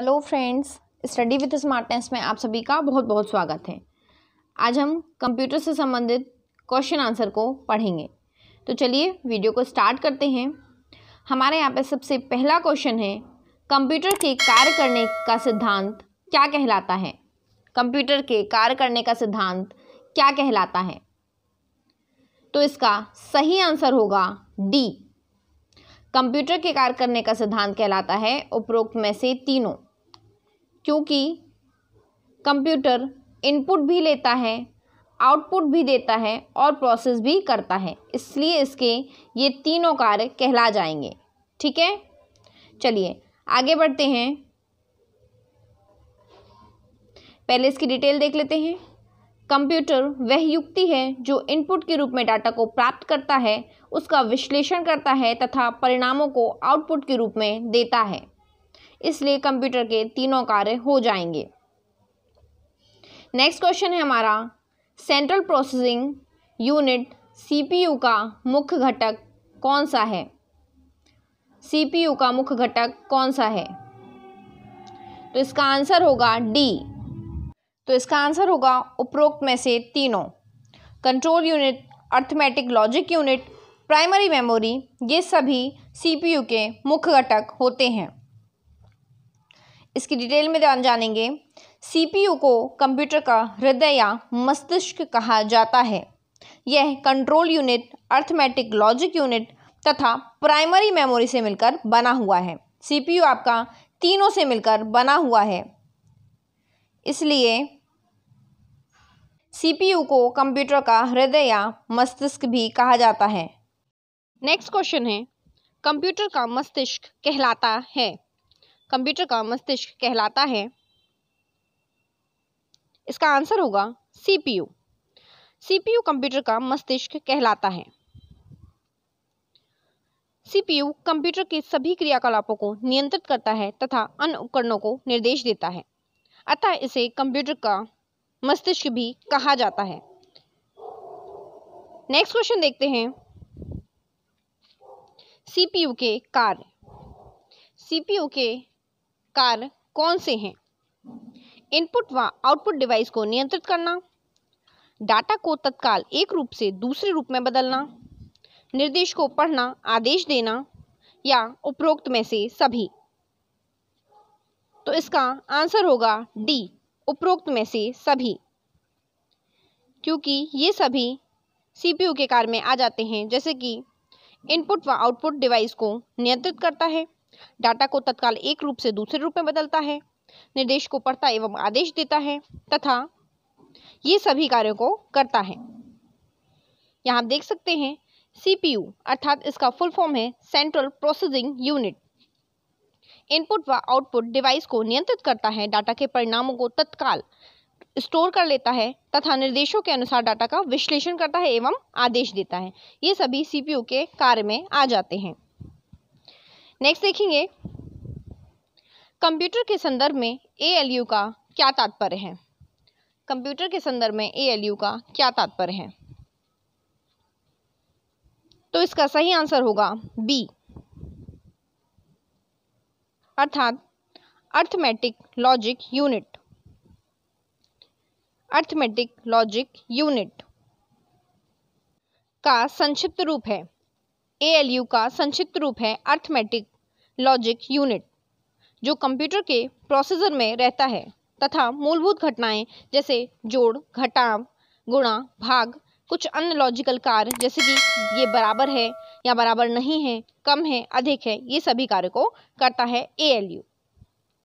hello friends study with smartness में आप सभी का बहुत बहुत स्वागत है आज हम कंप्यूटर से संबंधित क्वेश्चन आंसर को पढ़ेंगे तो चलिए वीडियो को स्टार्ट करते हैं हमारे यहाँ पे सबसे पहला क्वेश्चन है कंप्यूटर के कार्य करने का सिद्धांत क्या कहलाता है कंप्यूटर के कार्य करने का सिद्धांत क्या कहलाता है तो इसका सही आंसर होगा डी कंप्यूटर के कार्य करने का सिद्धांत कहलाता है उपरोक्त में से तीनों क्योंकि कंप्यूटर इनपुट भी लेता है आउटपुट भी देता है और प्रोसेस भी करता है इसलिए इसके ये तीनों कार्य कहला जाएंगे ठीक है चलिए आगे बढ़ते हैं पहले इसकी डिटेल देख लेते हैं कंप्यूटर वह युक्ति है जो इनपुट के रूप में डाटा को प्राप्त करता है उसका विश्लेषण करता है तथा परिणामों को आउटपुट के रूप में देता है इसलिए कंप्यूटर के तीनों कार्य हो जाएंगे नेक्स्ट क्वेश्चन है हमारा सेंट्रल प्रोसेसिंग यूनिट सीपीयू का मुख्य घटक कौन सा है सीपीयू का मुख्य घटक कौन सा है तो इसका आंसर होगा डी तो इसका आंसर होगा उपरोक्त में से तीनों control unit arithmetic logic unit primary memory ये सभी सीपीयू के मुख्य घटक होते हैं इसकी डिटेल में जानेंगे सीपीयू को कंप्यूटर का हृदय या मस्तिष्क कहा जाता है यह control unit arithmetic logic unit तथा प्राइमरी मेमोरी से मिलकर बना हुआ है सीपीयू आपका तीनों से मिलकर बना हुआ है इसलिए सीपीयू को कंप्यूटर का हृदय या मस्तिष्क भी कहा जाता है नेक्स्ट क्वेश्चन है कंप्यूटर का मस्तिष्क कहलाता है कंप्यूटर का मस्तिष्क कहलाता है इसका आंसर होगा सीपीयू सीपीयू कंप्यूटर का मस्तिष्क कहलाता है सीपीयू कंप्यूटर के सभी क्रियाकलापों को नियंत्रित करता है तथा अन्य उपकरणों को निर्देश देता है अतः इसे कंप्यूटर का मस्तिष्क भी कहा जाता है नेक्स्ट क्वेश्चन देखते हैं सीपीयू के कार्य सीपीयू के कार्य कौन से हैं इनपुट व आउटपुट डिवाइस को नियंत्रित करना डाटा को तत्काल एक रूप से दूसरे रूप में बदलना निर्देश को पढ़ना आदेश देना या उपरोक्त में से सभी तो इसका आंसर होगा डी उपरोक्त में से सभी क्योंकि ये सभी सीपीयू के कार्य में आ जाते हैं जैसे कि इनपुट व आउटपुट डिवाइस को नियंत्रित करता है डाटा को तत्काल एक रूप से दूसरे रूप में बदलता है निर्देश को पढ़ता एवं आदेश देता है तथा ये सभी कार्यों को करता है यहाँ आप देख सकते हैं सीपीयू अर्थात इसका फुल फॉर्म है सेंट्रल प्रोसेसिंग यूनिट इनपुट व आउटपुट डिवाइस को नियंत्रित करता है डाटा के परिणामों को तत्काल स्टोर कर लेता है तथा निर्देशों के अनुसार डाटा का विश्लेषण करता है एवं आदेश देता है ये सभी सीपीयू के कार्य में आ जाते हैं नेक्स्ट देखेंगे कंप्यूटर के संदर्भ में ए का क्या तात्पर्य है कंप्यूटर के संदर्भ में ए का क्या तात्पर्य है तो इसका सही आंसर होगा बी अर्थात arithmetic logic unit arithmetic logic unit का संक्षिप्त रूप है ए का संक्षिप्त रूप है अर्थमेटिक लॉजिक यूनिट जो कंप्यूटर के प्रोसेसर में रहता है तथा मूलभूत घटनाएं जैसे जोड़ घटाव गुणा भाग कुछ अन्य लॉजिकल कार्य जैसे कि ये बराबर है या बराबर नहीं है कम है अधिक है ये सभी कार्य को करता है ए एल यू